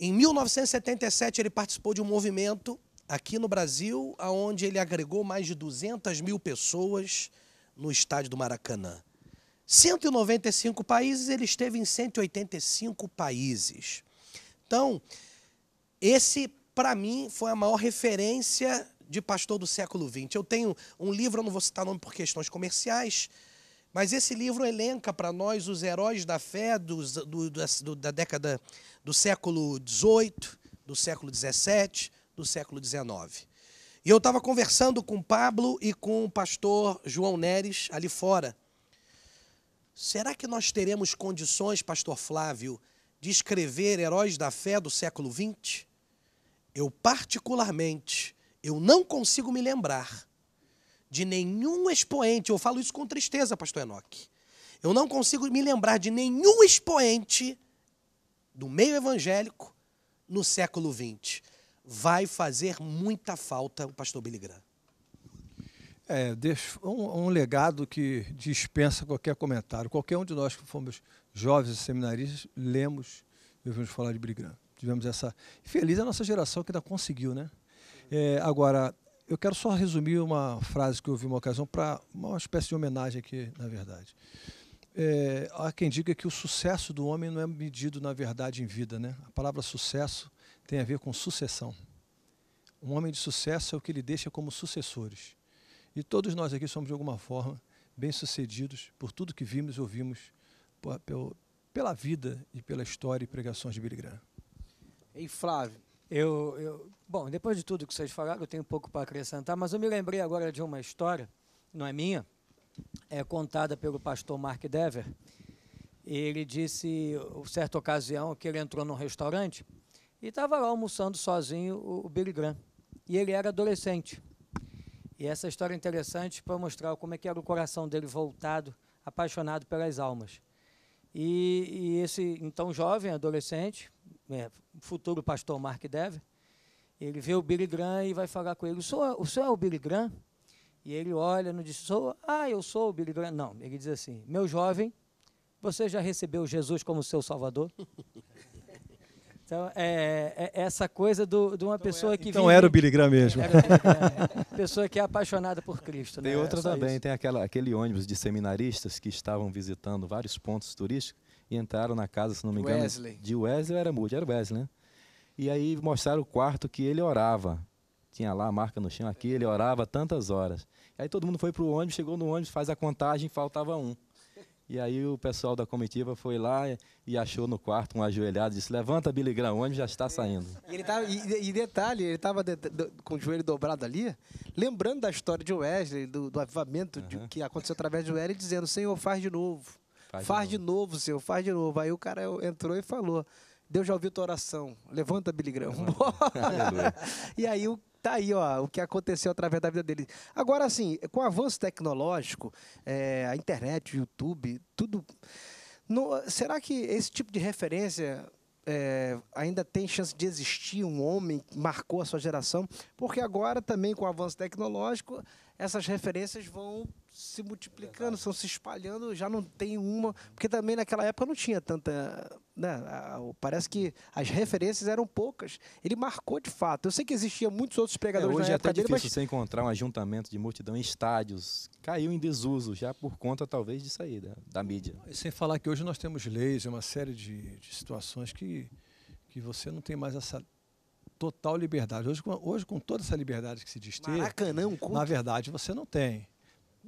Em 1977, ele participou de um movimento aqui no Brasil, onde ele agregou mais de 200 mil pessoas no estádio do Maracanã. 195 países, ele esteve em 185 países. Então, esse para mim, foi a maior referência de pastor do século XX. Eu tenho um livro, eu não vou citar nome por questões comerciais, mas esse livro elenca para nós os heróis da fé dos, do, da, da década do século XVIII, do século XVII, do século XIX. E eu estava conversando com Pablo e com o pastor João Neres ali fora. Será que nós teremos condições, pastor Flávio, de escrever heróis da fé do século XX? Eu particularmente, eu não consigo me lembrar de nenhum expoente, eu falo isso com tristeza, pastor Enoque. Eu não consigo me lembrar de nenhum expoente do meio evangélico no século XX. Vai fazer muita falta o pastor Billy Graham. É, um, um, legado que dispensa qualquer comentário. Qualquer um de nós que fomos jovens seminaristas, lemos e ouvimos falar de Billy Graham tivemos essa. Feliz a nossa geração que ainda conseguiu, né? É, agora, eu quero só resumir uma frase que eu ouvi uma ocasião para uma espécie de homenagem aqui, na verdade. É, há quem diga que o sucesso do homem não é medido, na verdade, em vida, né? A palavra sucesso tem a ver com sucessão. Um homem de sucesso é o que ele deixa como sucessores. E todos nós aqui somos, de alguma forma, bem-sucedidos por tudo que vimos e ouvimos, pela vida e pela história e pregações de Billy Graham. E Flávio. Eu, eu, bom, depois de tudo que vocês falaram, eu tenho pouco para acrescentar, mas eu me lembrei agora de uma história, não é minha, é contada pelo pastor Mark Dever. Ele disse, em certa ocasião, que ele entrou num restaurante e estava lá almoçando sozinho o, o Billy Graham. E ele era adolescente. E essa história é interessante para mostrar como é que era o coração dele voltado, apaixonado pelas almas. E, e esse então jovem adolescente é, futuro pastor Mark Dever, ele vê o Billy Graham e vai falar com ele, o senhor, é, o senhor é o Billy Graham? E ele olha, não diz, sou, ah, eu sou o Billy Graham. Não, ele diz assim, meu jovem, você já recebeu Jesus como seu salvador? Então, é, é, essa coisa do, de uma então é pessoa que. Então vive, era o Billy Graham mesmo. Era, é. pessoa que é apaixonada por Cristo. Tem né? outra também, isso. tem aquela, aquele ônibus de seminaristas que estavam visitando vários pontos turísticos e entraram na casa, se não me engano. Wesley. De Wesley era Moody, era Wesley, né? E aí mostraram o quarto que ele orava. Tinha lá a marca no chão aqui, ele orava tantas horas. Aí todo mundo foi para o ônibus, chegou no ônibus, faz a contagem, faltava um. E aí o pessoal da comitiva foi lá e achou no quarto um ajoelhado, disse: "Levanta, Billy Graham, o ônibus já está saindo". E ele tava e, e detalhe, ele estava de, de, com o joelho dobrado ali, lembrando da história de Wesley, do, do avivamento uhum. de, que aconteceu através de Wesley, dizendo: "Senhor, faz de novo". Faz, faz de, novo. de novo, senhor, faz de novo. Aí o cara entrou e falou: Deus já ouviu tua oração. Levanta, Billy Graham. e aí o tá aí, ó, o que aconteceu através da vida dele. Agora, assim, com o avanço tecnológico, é, a internet, o YouTube, tudo. No, será que esse tipo de referência é, ainda tem chance de existir um homem que marcou a sua geração? Porque agora também, com o avanço tecnológico, essas referências vão se multiplicando, Exato. estão se espalhando, já não tem uma. Porque também naquela época não tinha tanta. Né, parece que as referências eram poucas. Ele marcou de fato. Eu sei que existiam muitos outros pregadores é, hoje na é época é até dele, difícil mas... você encontrar um ajuntamento de multidão em estádios. Caiu em desuso, já por conta talvez de saída da, mídia. E sem falar que hoje nós temos leis, uma série de, de situações que, que você não tem mais essa total liberdade. Hoje, hoje com toda essa liberdade que se diz ter, Maracanã, um na verdade você não tem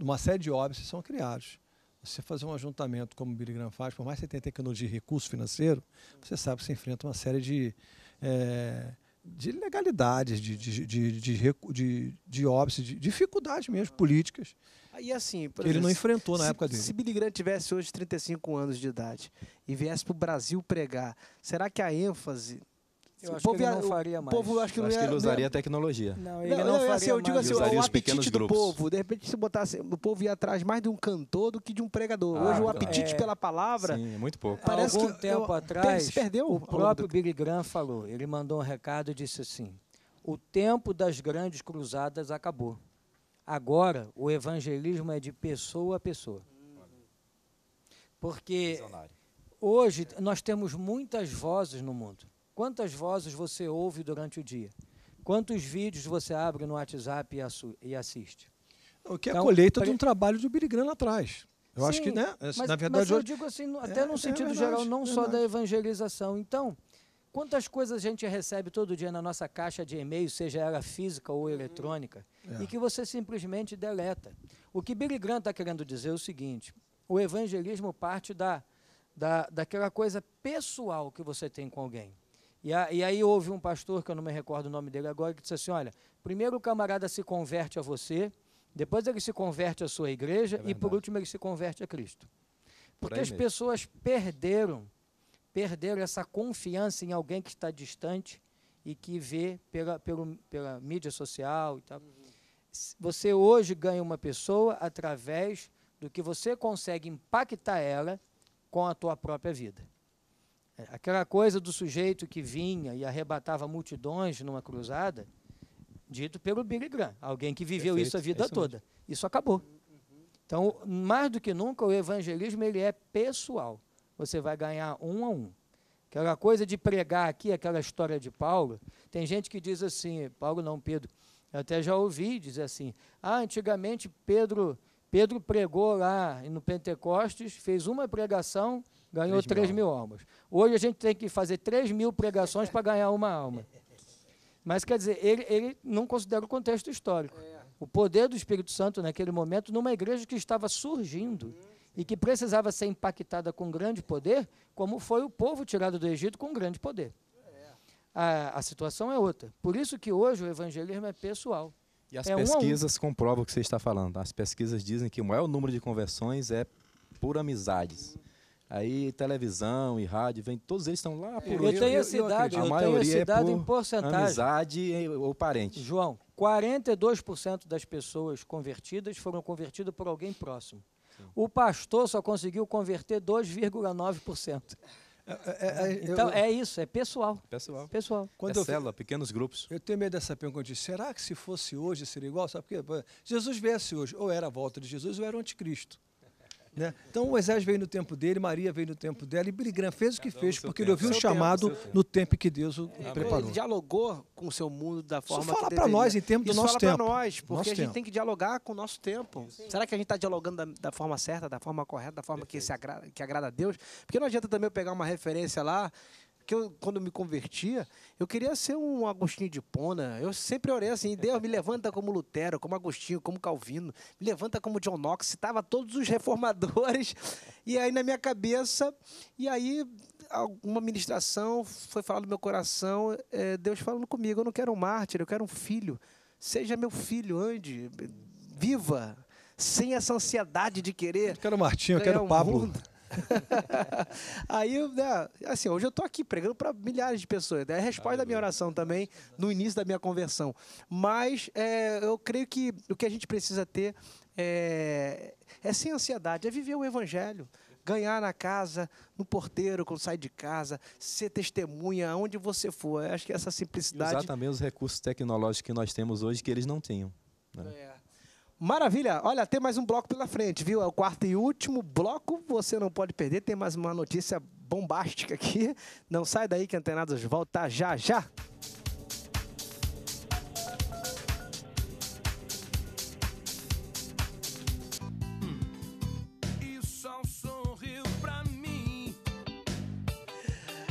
uma série de óbices são criados. Você fazer um ajuntamento como o Billy Graham faz, por mais que você tenha tecnologia e recurso financeiro, você sabe que você enfrenta uma série de, é, de legalidades, de, de, de, de, de, de de dificuldades mesmo políticas. Ah, e assim, ele exemplo, não enfrentou na se, época dele. Se Billy Graham tivesse hoje 35 anos de idade e viesse para o Brasil pregar, será que a ênfase eu o povo que ele não faria mais. O povo acho que, eu acho que ele usaria a tecnologia. Não, ele não, não, não faria assim, Eu digo assim, o, apetite do grupos. povo. De repente, se botasse, o povo ia atrás mais de um cantor do que de um pregador. Ah, Hoje, o apetite é, pela palavra... Sim, é muito pouco. Parece Há algum que, tempo eu, atrás, se perdeu o próprio do... Billy Graham falou. Ele mandou um recado e disse assim, o tempo das grandes cruzadas acabou. Agora, o evangelismo é de pessoa a pessoa. Porque hoje nós temos muitas vozes no mundo. Quantas vozes você ouve durante o dia? Quantos vídeos você abre no WhatsApp e, assiste? O que é a então, colheita pare... de um trabalho de Ubirigrã lá atrás. Eu Sim, acho que, né? Mas, assim, na verdade, mas eu digo assim, é, até é, num sentido é verdade, geral, não é só da evangelização. Então, quantas coisas a gente recebe todo dia na nossa caixa de e-mail, seja ela física ou eletrônica, hum, é. e que você simplesmente deleta. O que Billy Graham está querendo dizer é o seguinte, o evangelismo parte da, da, daquela coisa pessoal que você tem com alguém. E, a, e, aí houve um pastor, que eu não me recordo o nome dele agora, que disse assim, olha, primeiro o camarada se converte a você, depois ele se converte à sua igreja é e por último ele se converte a Cristo. Porque por as mesmo. pessoas perderam, perderam essa confiança em alguém que está distante e que vê pela, pela, pela mídia social e tal. Uhum. Você hoje ganha uma pessoa através do que você consegue impactar ela com a tua própria vida. É, aquela coisa do sujeito que vinha e arrebatava multidões numa cruzada, dito pelo Billy Graham, alguém que viveu Perfeito, isso a é vida é isso toda. Mesmo. Isso acabou. Então, mais do que nunca, o evangelismo ele é pessoal. Você vai ganhar um a um. Aquela coisa de pregar aqui, aquela história de Paulo, tem gente que diz assim, Paulo não, Pedro, eu até já ouvi dizer assim, ah, antigamente Pedro, Pedro pregou lá no Pentecostes, fez uma pregação, Ganhou 3 mil almas. Hoje a gente tem que fazer 3 mil pregações para ganhar uma alma. Mas quer dizer, ele, ele não considera o contexto histórico. É. O poder do Espírito Santo naquele momento, numa igreja que estava surgindo e que precisava ser impactada com grande poder, como foi o povo tirado do Egito com grande poder. É. A, a situação é outra. Por isso que hoje o evangelismo é pessoal. E as é pesquisas um um. comprovam o que você está falando. Tá? As pesquisas dizem que o maior número de conversões é por amizades. Aí televisão e rádio, vem, todos eles estão lá por Eu tenho a cidade, eu, eu, a tenho a cidade é por em porcentagem. Amizade ou parente. João, 42% das pessoas convertidas foram convertidas por alguém próximo. Sim. O pastor só conseguiu converter 2,9%. É, é, é, é então eu, é isso, é pessoal. Pessoal. pessoal. Quando é célula, pequenos grupos. Eu tenho medo dessa pergunta. Será que se fosse hoje seria igual? Sabe por quê? Jesus viesse hoje, ou era a volta de Jesus, ou era o anticristo. Né? Então, Moisés veio no tempo dele, Maria veio no tempo dela, e Biligrã fez o que fez, porque tempo. ele ouviu o chamado tempo, no tempo que Deus o é, preparou. Ele dialogou com o seu mundo da forma Isso fala para nós em termos do Isso nosso fala tempo. fala para nós, porque nosso a gente tempo. tem que dialogar com o nosso tempo. Será que a gente está dialogando da, da, forma certa, da forma correta, da forma que, se agrada, que agrada a Deus? Porque não adianta também eu pegar uma referência lá que eu, quando me convertia, eu queria ser um Agostinho de Pona. Eu sempre orei assim, Deus, me levanta como Lutero, como Agostinho, como Calvino, me levanta como John Knox, citava todos os reformadores. E aí na minha cabeça, e aí alguma ministração foi falar no meu coração, é, Deus falando comigo, eu não quero um mártir, eu quero um filho. Seja meu filho, ande, viva sem essa ansiedade de querer. Eu quero o Martinho, eu quero o Pablo. Mundo. aí, né, assim, hoje eu estou aqui pregando para milhares de pessoas. Né? É a resposta Ai, da minha oração também, no início da minha conversão. Mas é, eu creio que o que a gente precisa ter é, é sem ansiedade, é viver o evangelho ganhar na casa, no porteiro, quando sai de casa, ser testemunha, aonde você for. Eu acho que essa simplicidade. E usar também os recursos tecnológicos que nós temos hoje que eles não tinham. Né? É. Maravilha! Olha, tem mais um bloco pela frente, viu? É o quarto e último bloco, você não pode perder. Tem mais uma notícia bombástica aqui. Não sai daí que Antenados volta já já!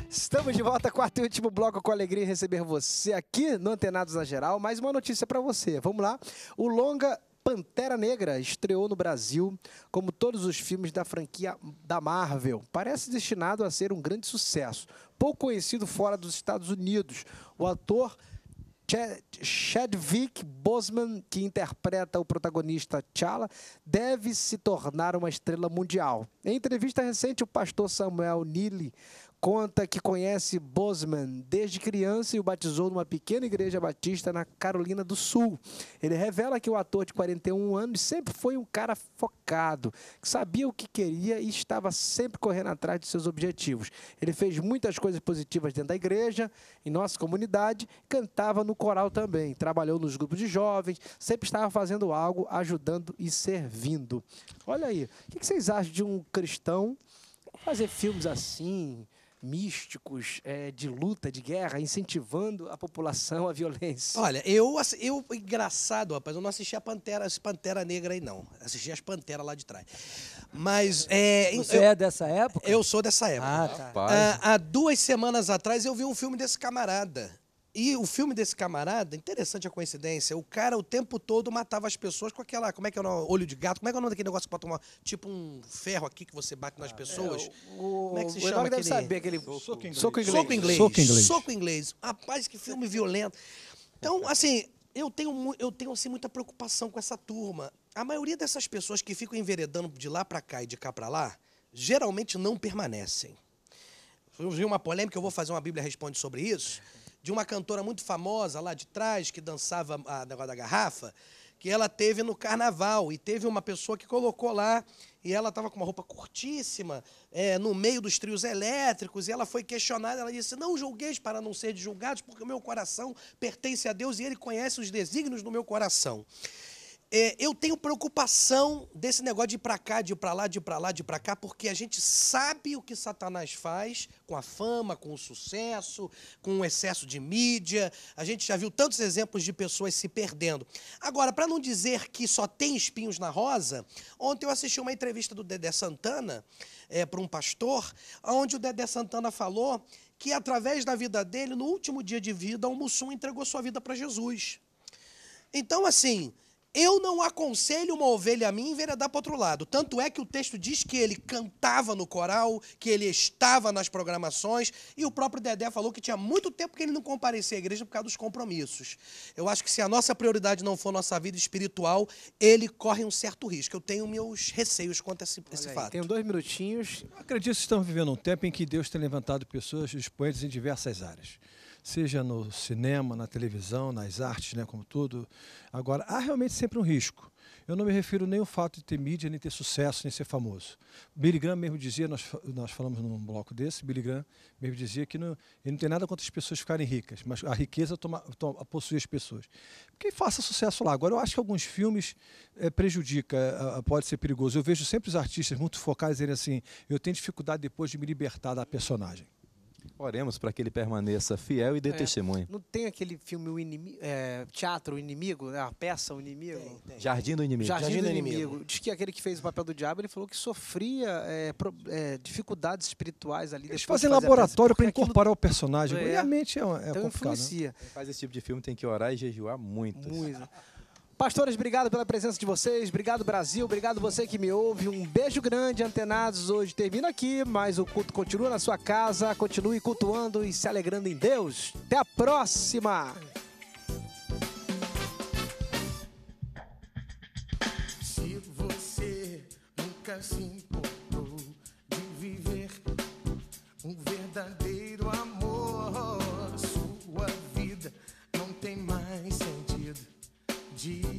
Estamos de volta, quarto e último bloco, com alegria em receber você aqui no Antenados na Geral. Mais uma notícia para você. Vamos lá. O longa Pantera Negra estreou no Brasil, como todos os filmes da franquia da Marvel. Parece destinado a ser um grande sucesso. Pouco conhecido fora dos Estados Unidos, o ator Chadwick Boseman, que interpreta o protagonista T'Challa, deve se tornar uma estrela mundial. Em entrevista recente, o pastor Samuel Neely conta que conhece Bozeman desde criança e o batizou numa pequena igreja batista na Carolina do Sul. Ele revela que o ator de 41 anos sempre foi um cara focado, que sabia o que queria e estava sempre correndo atrás de seus objetivos. Ele fez muitas coisas positivas dentro da igreja, em nossa comunidade, cantava no coral também, trabalhou nos grupos de jovens, sempre estava fazendo algo, ajudando e servindo. Olha aí, o que vocês acham de um cristão fazer filmes assim? místicos é, de luta, de guerra, incentivando a população à violência. Olha, eu, eu engraçado, rapaz, eu não assisti a Pantera, as Pantera Negra aí não. Assisti as Panteras lá de trás. Mas é, você eu, é dessa época? Eu sou dessa época. Ah, tá. Ah, há duas semanas atrás eu vi um filme desse camarada. E o filme desse camarada, interessante a coincidência, o cara o tempo todo matava as pessoas com aquela, como é que é o nome? Olho de gato, como é que é o nome daquele negócio que tomar tipo um ferro aqui que você bate nas ah, pessoas? É, o, como é que se chama aquele? deve saber, aquele... Soco inglês. Soco inglês. Soco inglês. Soco inglês. Soco inglês. Rapaz, que filme violento. Então, assim, eu tenho, eu tenho assim, muita preocupação com essa turma. A maioria dessas pessoas que ficam enveredando de lá para cá e de cá para lá, geralmente não permanecem. Eu vi uma polêmica, eu vou fazer uma Bíblia Responde sobre isso de uma cantora muito famosa lá de trás, que dançava a ah, negócio da garrafa, que ela teve no carnaval. E teve uma pessoa que colocou lá, e ela estava com uma roupa curtíssima, é, no meio dos trios elétricos, e ela foi questionada. Ela disse: Não julgueis para não ser julgados, porque o meu coração pertence a Deus e Ele conhece os desígnios do meu coração é, eu tenho preocupação desse negócio de ir para cá, de ir para lá, de ir para lá, de ir para cá, porque a gente sabe o que Satanás faz com a fama, com o sucesso, com o excesso de mídia. A gente já viu tantos exemplos de pessoas se perdendo. Agora, para não dizer que só tem espinhos na rosa, ontem eu assisti uma entrevista do Dedé Santana é, para um pastor, onde o Dedé Santana falou que através da vida dele, no último dia de vida, o Mussum entregou sua vida para Jesus. Então, assim, eu não aconselho uma ovelha a mim enveredar para outro lado. Tanto é que o texto diz que ele cantava no coral, que ele estava nas programações, e o próprio Dedé falou que tinha muito tempo que ele não comparecia à igreja por causa dos compromissos. Eu acho que se a nossa prioridade não for nossa vida espiritual, ele corre um certo risco. Eu tenho meus receios quanto a esse, Olha esse aí, fato. Tenho dois minutinhos. Eu acredito que estamos vivendo um tempo em que Deus tem levantado pessoas expoentes em diversas áreas seja no cinema, na televisão, nas artes, né, como tudo. Agora, há realmente sempre um risco. Eu não me refiro nem ao fato de ter mídia, nem ter sucesso, nem ser famoso. Billy Graham mesmo dizia, nós, nós falamos num bloco desse, Billy Graham mesmo dizia que não, ele não tem nada contra as pessoas ficarem ricas, mas a riqueza toma, toma, possui as pessoas. Quem faça sucesso lá. Agora, eu acho que alguns filmes é, prejudica, é, pode ser perigoso. Eu vejo sempre os artistas muito focados dizendo assim, eu tenho dificuldade depois de me libertar da personagem. Oremos para que ele permaneça fiel e dê é, testemunho. Não tem aquele filme o inimigo, é, Teatro o Inimigo, né? a peça O Inimigo? Tem, tem. Jardim do Inimigo. Jardim, Jardim do, do inimigo. inimigo. Diz que aquele que fez o papel do diabo, ele falou que sofria é, pro, é, dificuldades espirituais ali. Eles fazem laboratório para incorporar aquilo... o personagem. É. E a mente é, é então, complicada. Né? Quem faz esse tipo de filme tem que orar e jejuar muito. Muito. Pastores, obrigado pela presença de vocês, obrigado Brasil, obrigado você que me ouve. Um beijo grande, antenados. Hoje termina aqui, mas o culto continua na sua casa. Continue cultuando e se alegrando em Deus. Até a próxima! Se você nunca se importou de viver um verdadeiro amor Jesus.